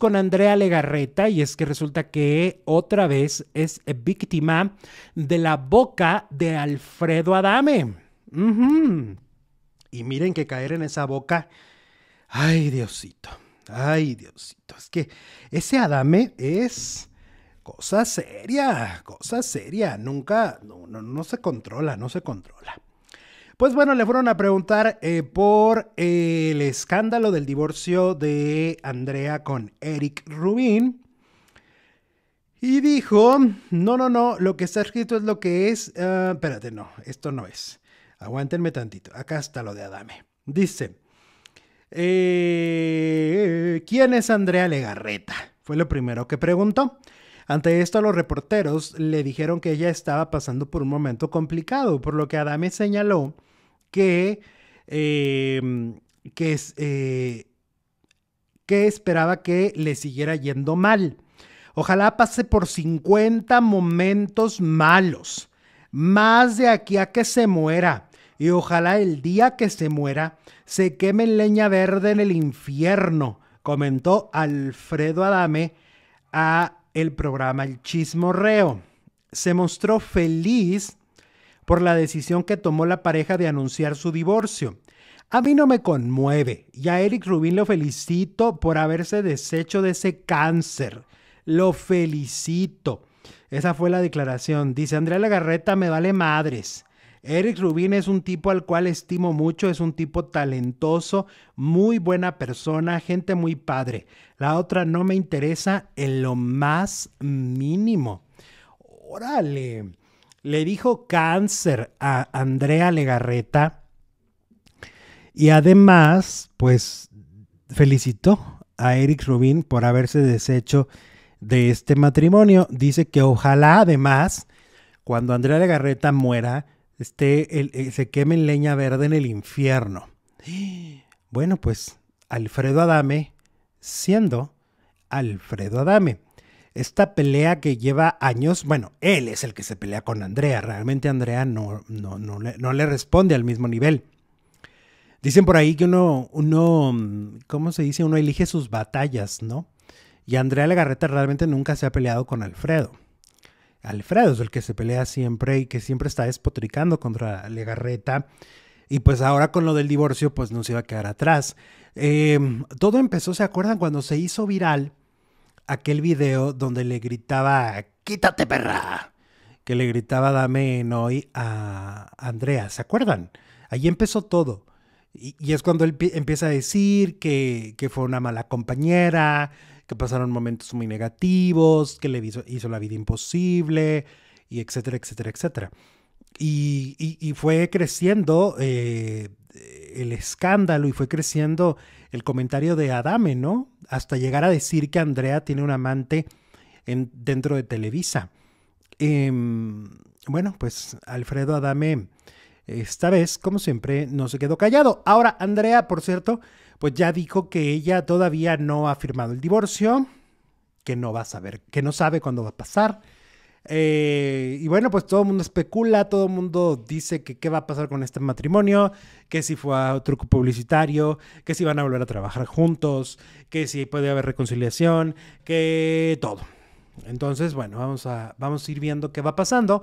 con Andrea Legarreta y es que resulta que otra vez es víctima de la boca de Alfredo Adame. Y miren que caer en esa boca, ay Diosito, ay Diosito, es que ese Adame es cosa seria, cosa seria, nunca, no se controla, no se controla. Pues bueno, le fueron a preguntar eh, por el escándalo del divorcio de Andrea con Eric Rubin. Y dijo, no, no, no, lo que está escrito es lo que es. Ah, espérate, no, esto no es. Aguántenme tantito. Acá está lo de Adame. Dice, eh, ¿quién es Andrea Legarreta? Fue lo primero que preguntó. Ante esto, los reporteros le dijeron que ella estaba pasando por un momento complicado, por lo que Adame señaló Em, eh, que, esperaba que le siguiera yendo mal. Ojalá pase por 50 momentos malos, más de aquí a que se muera. Y ojalá el día que se muera se queme en leña verde en el infierno, comentó Alfredo Adame a el programa El Chismorreo. Se mostró feliz por la decisión que tomó la pareja de anunciar su divorcio. A mí no me conmueve y a Eric Rubin lo felicito por haberse deshecho de ese cáncer. Lo felicito. Esa fue la declaración. Dice Andrea Lagarreta, me vale madres. Eric Rubin es un tipo al cual estimo mucho, es un tipo talentoso, muy buena persona, gente muy padre. La otra no me interesa en lo más mínimo. Órale le dijo cáncer a Andrea Legarreta y además, pues felicitó a Eric Rubín por haberse deshecho de este matrimonio. Dice que ojalá además, cuando Andrea Legarreta muera, esté eh, se queme en leña verde en el infierno. Bueno, pues Alfredo Adame siendo Alfredo Adame esta pelea que lleva años, bueno, él es el que se pelea con Andrea, realmente Andrea no, no, le, responde al mismo nivel. Dicen por ahí que uno, uno, ¿cómo se dice? Uno elige sus batallas, ¿no? Y Andrea Legarreta realmente nunca se ha peleado con Alfredo. Alfredo es el que se pelea siempre y que siempre está despotricando contra Legarreta. Y pues ahora con lo del divorcio, pues no se iba a quedar atrás. Em, todo empezó, ¿se acuerdan? Cuando se hizo viral aquel video donde le gritaba, quítate perra, que le gritaba dame en hoy a Andrea, ¿se acuerdan? Ahí empezó todo. Y, es cuando él empieza a decir que, fue una mala compañera, que pasaron momentos muy negativos, que le hizo, la vida imposible, y etcétera, etcétera, etcétera. Y, fue creciendo eh, el escándalo y fue creciendo el comentario de Adame, ¿no? Hasta llegar a decir que Andrea tiene un amante en, dentro de Televisa. Em, bueno, pues Alfredo Adame, esta vez, como siempre, no se quedó callado. Ahora, Andrea, por cierto, pues ya dijo que ella todavía no ha firmado el divorcio, que no va a saber, que no sabe cuándo va a pasar eh, y bueno, pues todo el mundo especula, todo el mundo dice que qué va a pasar con este matrimonio, que si fue a truco publicitario, que si van a volver a trabajar juntos, que si puede haber reconciliación, que todo. Entonces, bueno, vamos a, vamos a ir viendo qué va pasando.